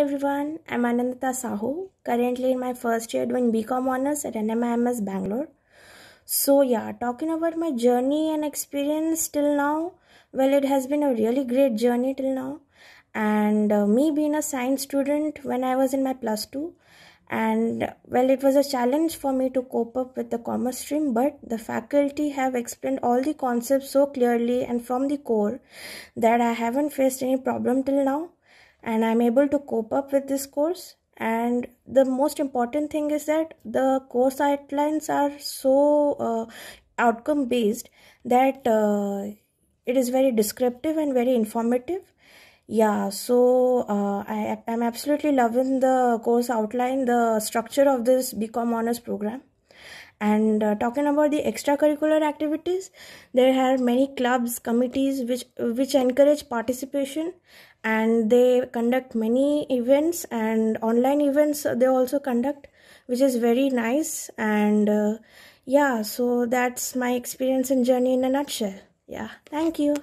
everyone, I'm Anandita Sahu, currently in my first year doing BCom honors at NMIMS Bangalore. So yeah, talking about my journey and experience till now, well it has been a really great journey till now and uh, me being a science student when I was in my plus 2 and well it was a challenge for me to cope up with the commerce stream but the faculty have explained all the concepts so clearly and from the core that I haven't faced any problem till now and i'm able to cope up with this course and the most important thing is that the course outlines are so uh, outcome based that uh, it is very descriptive and very informative yeah so uh, i am absolutely loving the course outline the structure of this bcom honors program and uh, talking about the extracurricular activities there are many clubs committees which which encourage participation and they conduct many events and online events they also conduct which is very nice and uh, yeah so that's my experience and journey in a nutshell yeah thank you